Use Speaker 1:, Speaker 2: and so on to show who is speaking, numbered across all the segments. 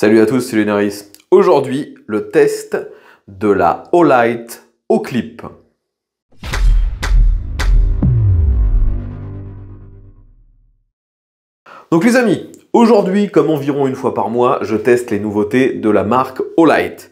Speaker 1: Salut à tous, c'est Lunaris. Aujourd'hui, le test de la Olight au clip. Donc les amis, aujourd'hui, comme environ une fois par mois, je teste les nouveautés de la marque Olight.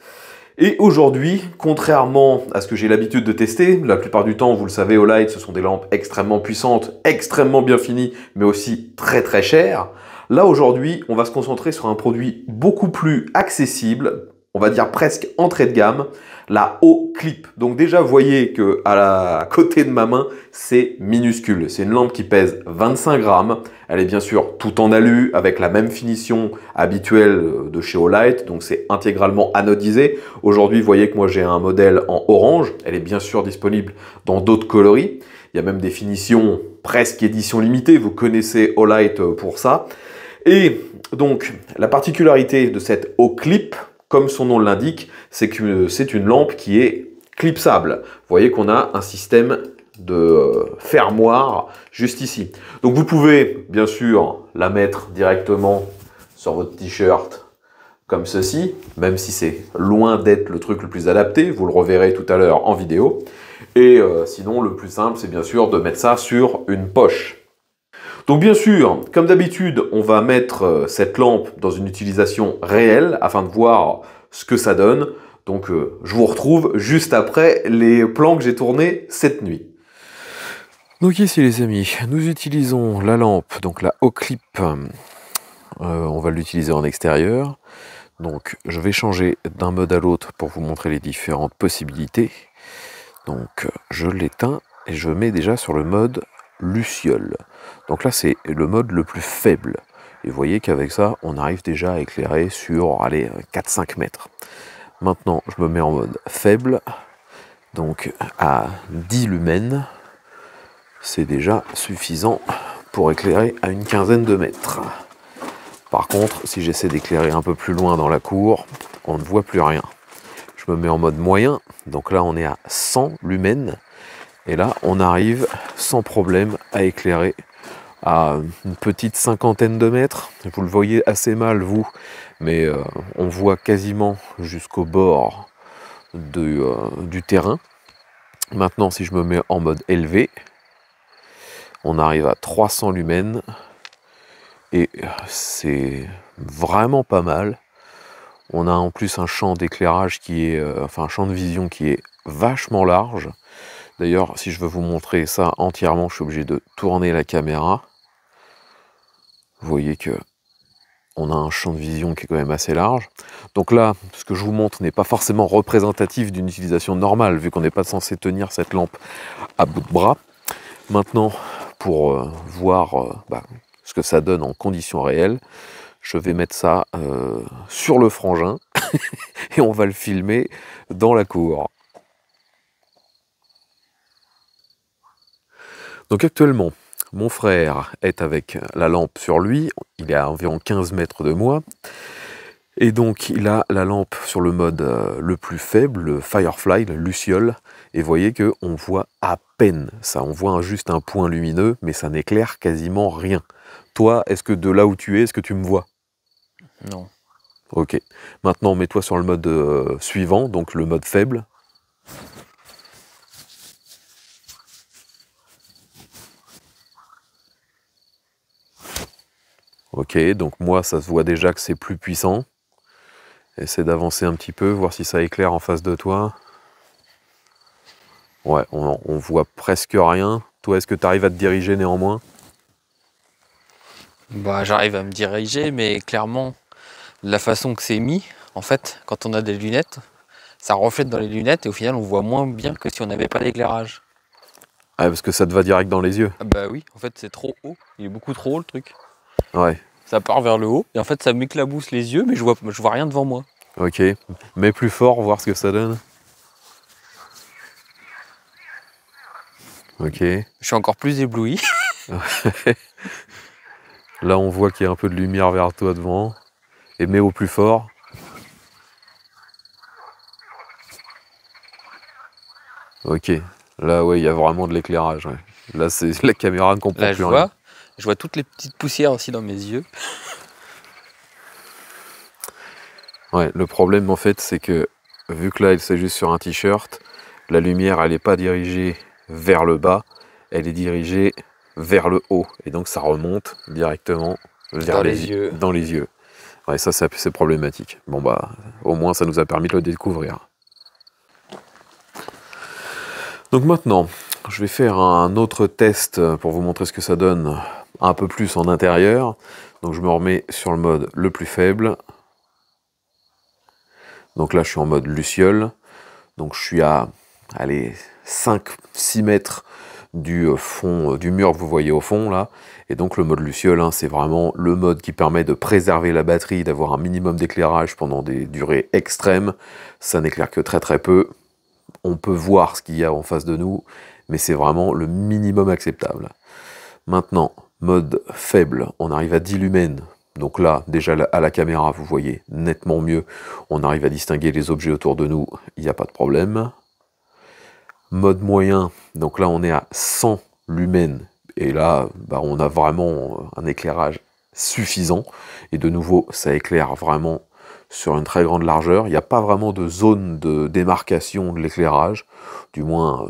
Speaker 1: Et aujourd'hui, contrairement à ce que j'ai l'habitude de tester, la plupart du temps, vous le savez, Olight, ce sont des lampes extrêmement puissantes, extrêmement bien finies, mais aussi très très chères. Là aujourd'hui, on va se concentrer sur un produit beaucoup plus accessible, on va dire presque entrée de gamme, la o clip. Donc déjà, vous voyez que à la côté de ma main, c'est minuscule. C'est une lampe qui pèse 25 grammes. Elle est bien sûr tout en alu avec la même finition habituelle euh, de chez Olight. Donc c'est intégralement anodisé. Aujourd'hui, vous voyez que moi j'ai un modèle en orange. Elle est bien sûr disponible dans d'autres coloris. Il y a même des finitions presque édition limitée. Vous connaissez Olight euh, pour ça. Et donc, la particularité de cette eau clip, comme son nom l'indique, c'est que c'est une lampe qui est clipsable. Vous voyez qu'on a un système de euh, fermoir juste ici. Donc vous pouvez bien sûr la mettre directement sur votre t-shirt comme ceci, même si c'est loin d'être le truc le plus adapté, vous le reverrez tout à l'heure en vidéo. Et euh, sinon, le plus simple, c'est bien sûr de mettre ça sur une poche. Donc bien sûr, comme d'habitude, on va mettre euh, cette lampe dans une utilisation réelle afin de voir ce que ça donne. Donc euh, je vous retrouve juste après les plans que j'ai tournés cette nuit. Donc ici les amis, nous utilisons la lampe, donc la O-clip, euh, on va l'utiliser en extérieur. Donc je vais changer d'un mode à l'autre pour vous montrer les différentes possibilités. Donc je l'éteins et je mets déjà sur le mode luciole. Donc là, c'est le mode le plus faible. Et vous voyez qu'avec ça, on arrive déjà à éclairer sur 4-5 mètres. Maintenant, je me mets en mode faible, donc à 10 lumens, c'est déjà suffisant pour éclairer à une quinzaine de mètres. Par contre, si j'essaie d'éclairer un peu plus loin dans la cour, on ne voit plus rien. Je me mets en mode moyen, donc là on est à 100 lumens, et là, on arrive sans problème à éclairer à une petite cinquantaine de mètres. Vous le voyez assez mal, vous, mais euh, on voit quasiment jusqu'au bord euh, du terrain. Maintenant, si je me mets en mode élevé, on arrive à 300 lumens et c'est vraiment pas mal. On a en plus un champ d'éclairage qui est, euh, enfin un champ de vision qui est vachement large. D'ailleurs, si je veux vous montrer ça entièrement, je suis obligé de tourner la caméra. Vous voyez que on a un champ de vision qui est quand même assez large. Donc là, ce que je vous montre n'est pas forcément représentatif d'une utilisation normale, vu qu'on n'est pas censé tenir cette lampe à bout de bras. Maintenant, pour euh, voir euh, bah, ce que ça donne en conditions réelles, je vais mettre ça euh, sur le frangin et on va le filmer dans la cour. Donc actuellement, mon frère est avec la lampe sur lui, il est à environ 15 mètres de moi, et donc il a la lampe sur le mode euh, le plus faible, le Firefly, le Luciole, et voyez qu'on voit à peine ça, on voit juste un point lumineux, mais ça n'éclaire quasiment rien. Toi, est-ce que de là où tu es, est-ce que tu me vois Non. Ok. Maintenant, mets-toi sur le mode euh, suivant, donc le mode faible, Ok, donc moi, ça se voit déjà que c'est plus puissant. Essaie d'avancer un petit peu, voir si ça éclaire en face de toi. Ouais, on, voit presque rien. Toi, est-ce que tu arrives à te diriger néanmoins Bah, j'arrive à me diriger, mais clairement, la façon que c'est mis, en fait, quand on a des lunettes, ça reflète dans les lunettes et au final, on voit moins bien que si on n'avait pas d'éclairage. Ah, parce que ça te va direct dans les yeux. Ah, bah oui, en fait, c'est trop haut. Il est beaucoup trop haut le truc. Ouais. Ça part vers le haut. Et en fait, ça m'éclabousse les yeux, mais je vois, je vois rien devant moi. Ok. Mets plus fort, voir ce que ça donne. Ok. Je suis encore plus ébloui. Là, on voit qu'il y a un peu de lumière vers toi devant. Et mets au plus fort. Ok. Là, ouais, il y a vraiment de l'éclairage. Là, c'est la caméra ne comprend plus rien. Je vois toutes les petites poussières aussi dans mes yeux. Ouais, le problème en fait, c'est que vu que là, il s'agit sur un t-shirt, la lumière, elle n'est pas dirigée vers le bas, elle est dirigée vers le haut. Et donc, ça remonte directement vers les, yeux. Dans les yeux. Ouais, ça, c'est problématique. Bon, bah, au moins, ça nous a permis de le découvrir. Donc maintenant, je vais faire un autre test pour vous montrer ce que ça donne un peu plus en intérieur. Donc je me remets sur le mode le plus faible. Donc là, je suis en mode luciole. Donc je suis à aller 5-6 mètres du euh, fond euh, du mur que vous voyez au fond là. Et donc le mode luciole, hein, c'est vraiment le mode qui permet de préserver la batterie, d'avoir un minimum d'éclairage pendant des durées extrêmes. Ça n'éclaire que très très peu. On peut voir ce qu'il y a en face de nous, mais c'est vraiment le minimum acceptable. Maintenant, Mode faible, on arrive à 10 lumens. Donc là, déjà à la caméra, vous voyez nettement mieux. On arrive à distinguer les objets autour de nous, il n'y a pas de problème. Mode moyen, donc là on est à 100 lumens. Et là, bah, on a vraiment un éclairage suffisant. Et de nouveau, ça éclaire vraiment sur une très grande largeur. Il n'y a pas vraiment de zone de démarcation de l'éclairage, du moins euh,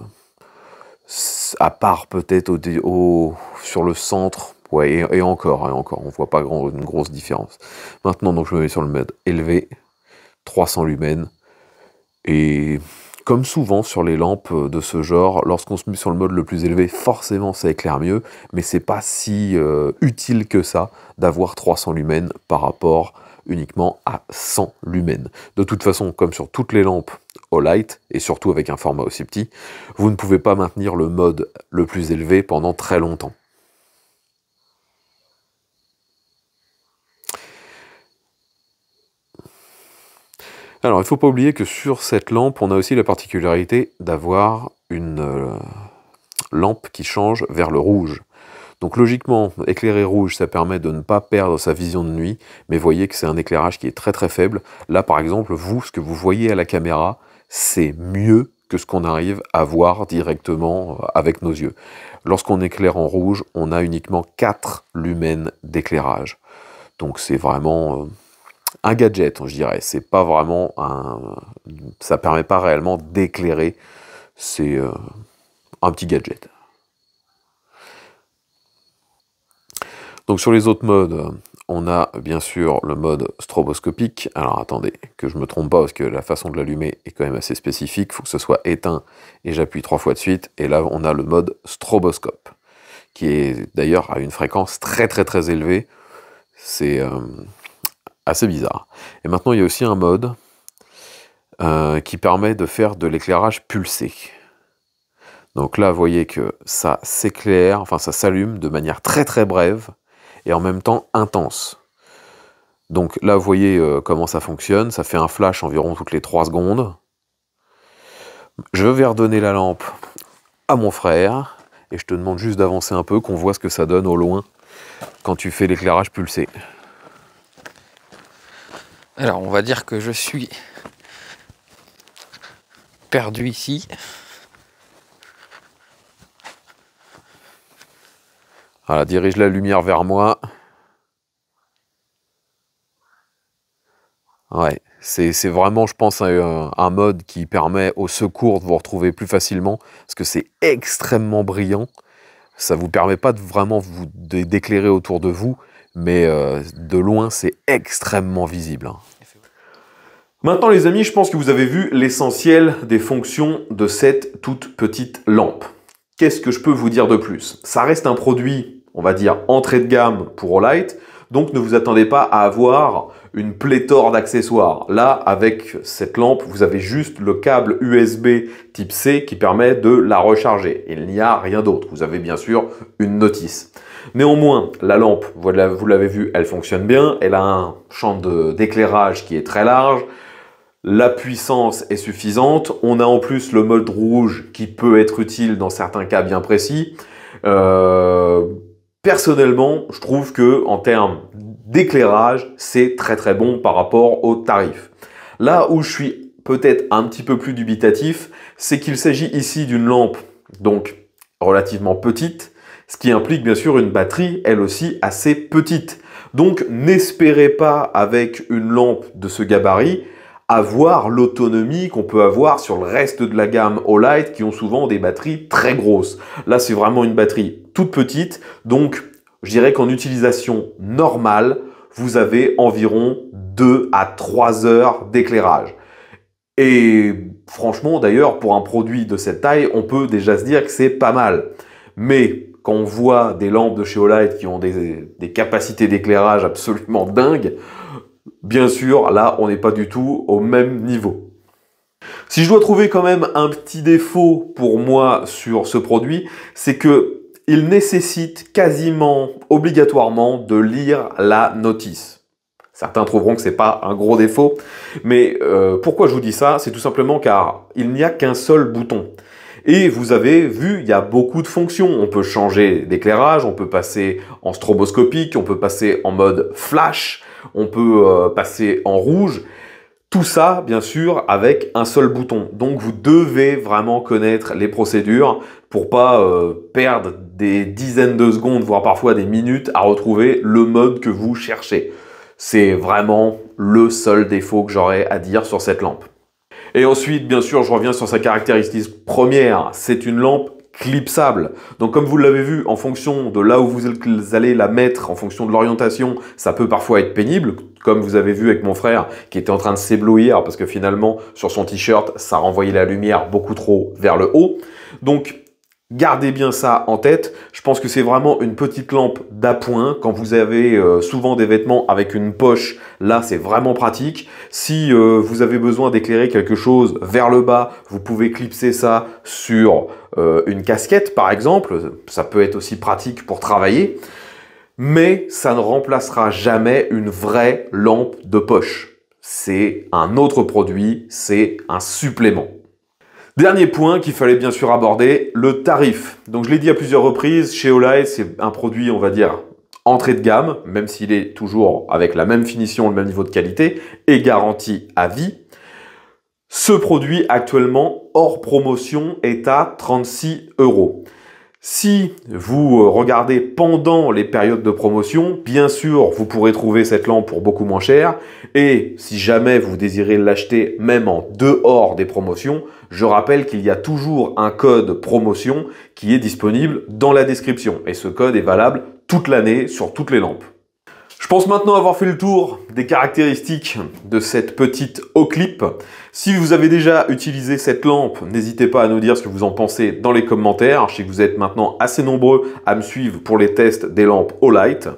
Speaker 1: à part peut-être au, sur le centre, et, encore, hein, et encore, on voit pas une grosse différence. Maintenant, donc, je me mets sur le mode élevé, 300 lumens, et comme souvent sur les lampes euh, de ce genre, lorsqu'on se met sur le mode le plus élevé, forcément ça éclaire mieux, mais c'est pas si euh, utile que ça d'avoir 300 lumens par rapport uniquement à 100 lumens. De toute façon, comme sur toutes les lampes au light, et surtout avec un format aussi petit, vous ne pouvez pas maintenir le mode le plus élevé pendant très longtemps. Alors, il ne faut pas oublier que sur cette lampe, on a aussi la particularité d'avoir une euh, lampe qui change vers le rouge. Donc logiquement, éclairer rouge, ça permet de ne pas perdre sa vision de nuit, mais voyez que c'est un éclairage qui est très très faible. Là, par exemple, vous, ce que vous voyez à la caméra, c'est mieux que ce qu'on arrive à voir directement euh, avec nos yeux. Lorsqu'on éclaire en rouge, on a uniquement 4 lumens d'éclairage. Donc c'est vraiment euh, un gadget, je dirais. C'est pas vraiment un... Ça permet pas réellement d'éclairer. C'est euh, un petit gadget. Donc sur les autres modes, on a bien sûr le mode stroboscopique. Alors attendez, que je me trompe pas parce que la façon de l'allumer est quand même assez spécifique. Il faut que ce soit éteint et j'appuie trois fois de suite. Et là, on a le mode stroboscope qui est d'ailleurs à une fréquence très très très élevée. C'est euh, assez bizarre. Et maintenant, il y a aussi un mode euh, qui permet de faire de l'éclairage pulsé. Donc là, vous voyez que ça s'éclaire, enfin ça s'allume de manière très très brève et en même temps intense. Donc là, vous voyez euh, comment ça fonctionne. Ça fait un flash environ toutes les 3 secondes. Je vais redonner la lampe à mon frère et je te demande juste d'avancer un peu qu'on voit ce que ça donne au loin quand tu fais l'éclairage pulsé. Alors, on va dire que je suis perdu ici. Voilà, dirige la lumière vers moi. Ouais, c'est vraiment, je pense, un, un, mode qui permet au secours de vous retrouver plus facilement, parce que c'est extrêmement brillant. Ça ne vous permet pas de vraiment vous d'éclairer autour de vous, mais euh, de loin, c'est extrêmement visible. Hein. Maintenant les amis, je pense que vous avez vu l'essentiel des fonctions de cette toute petite lampe. Qu'est-ce que je peux vous dire de plus Ça reste un produit on va dire, entrée de gamme pour Olight. Donc ne vous attendez pas à avoir une pléthore d'accessoires. Là, avec cette lampe, vous avez juste le câble USB type C qui permet de la recharger. Il n'y a rien d'autre. Vous avez bien sûr une notice. Néanmoins, la lampe, vous l'avez vu, elle fonctionne bien. Elle a un champ d'éclairage qui est très large. La puissance est suffisante. On a en plus le mode rouge qui peut être utile dans certains cas bien précis. Euh, Personnellement, je trouve que en termes d'éclairage, c'est très très bon par rapport au tarif. Là où je suis peut-être un petit peu plus dubitatif, c'est qu'il s'agit ici d'une lampe donc relativement petite, ce qui implique bien sûr une batterie elle aussi assez petite. Donc n'espérez pas avec une lampe de ce gabarit avoir l'autonomie qu'on peut avoir sur le reste de la gamme Olight qui ont souvent des batteries très grosses. Là, c'est vraiment une batterie toute petite. Donc, je dirais qu'en utilisation normale, vous avez environ 2 à 3 heures d'éclairage. Et franchement, d'ailleurs, pour un produit de cette taille, on peut déjà se dire que c'est pas mal. Mais quand on voit des lampes de chez Olight qui ont des capacités d'éclairage absolument dingues, Bien sûr, là, on n'est pas du tout au même niveau. Si je dois trouver quand même un petit défaut pour moi sur ce produit, c'est que il nécessite quasiment obligatoirement de lire la notice. Certains trouveront que c'est pas un gros défaut, mais euh, pourquoi je vous dis ça C'est tout simplement car il n'y a qu'un seul bouton. Et vous avez vu, il y a beaucoup de fonctions. On peut changer d'éclairage, on peut passer en stroboscopique, on peut passer en mode flash, on peut euh, passer en rouge. Tout ça, bien sûr, avec un seul bouton. Donc vous devez vraiment connaître les procédures pour pas euh, perdre des dizaines de secondes, voire parfois des minutes à retrouver le mode que vous cherchez. C'est vraiment le seul défaut que j'aurais à dire sur cette lampe. Et ensuite, bien sûr, je reviens sur sa caractéristique première, c'est une lampe clipsable. Donc comme vous l'avez vu, en fonction de là où vous allez la mettre, en fonction de l'orientation, ça peut parfois être pénible, comme vous avez vu avec mon frère qui était en train de s'éblouir parce que finalement sur son t-shirt, ça renvoyait la lumière beaucoup trop vers le haut. Donc Gardez bien ça en tête. Je pense que c'est vraiment une petite lampe d'appoint. Quand vous avez euh, souvent des vêtements avec une poche, là c'est vraiment pratique. Si euh, vous avez besoin d'éclairer quelque chose vers le bas, vous pouvez clipser ça sur euh, une casquette par exemple. Ça peut être aussi pratique pour travailler. Mais ça ne remplacera jamais une vraie lampe de poche. C'est un autre produit, c'est un supplément. Dernier point qu'il fallait bien sûr aborder, le tarif. Donc je l'ai dit à plusieurs reprises, chez Olay, c'est un produit, on va dire, entrée de gamme, même s'il est toujours avec la même finition, le même niveau de qualité, et garanti à vie. Ce produit actuellement hors promotion est à 36 euros. Si vous euh, regardez pendant les périodes de promotion, bien sûr, vous pourrez trouver cette lampe pour beaucoup moins cher. Et si jamais vous désirez l'acheter même en dehors des promotions, je rappelle qu'il y a toujours un code promotion qui est disponible dans la description. Et ce code est valable toute l'année sur toutes les lampes. Je pense maintenant avoir fait le tour des caractéristiques de cette petite O-Clip. Si vous avez déjà utilisé cette lampe, n'hésitez pas à nous dire ce que vous en pensez dans les commentaires. Je sais que vous êtes maintenant assez nombreux à me suivre pour les tests des lampes O-Light.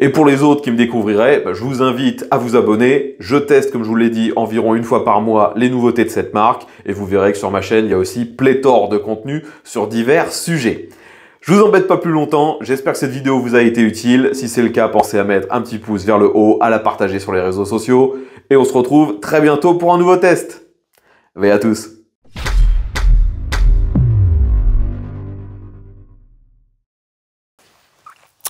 Speaker 1: Et pour les autres qui me découvriraient, ben, je vous invite à vous abonner. Je teste, comme je vous l'ai dit, environ une fois par mois les nouveautés de cette marque. Et vous verrez que sur ma chaîne, il y a aussi pléthore de contenu sur divers sujets. Je vous embête pas plus longtemps, j'espère que cette vidéo vous a été utile. Si c'est le cas, pensez à mettre un petit pouce vers le haut, à la partager sur les réseaux sociaux. Et on se retrouve très bientôt pour un nouveau test. Veille à tous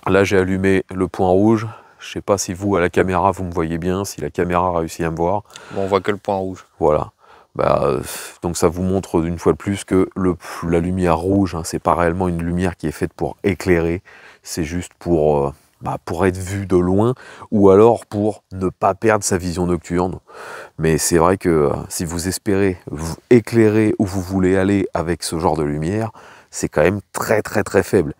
Speaker 1: Là, j'ai allumé le point rouge. Je sais pas si vous, à la caméra, vous me voyez bien, si la caméra a réussi à me voir. Bon, on voit que le point rouge. Voilà. Bah, donc ça vous montre une fois de plus que la lumière rouge, hein, c'est pas réellement une lumière qui est faite pour éclairer, c'est juste pour, euh, bah, pour être vu de loin ou alors pour ne pas perdre sa vision nocturne. Mais c'est vrai que euh, si vous espérez vous éclairer où vous voulez aller avec ce genre de lumière, c'est quand même très très très faible.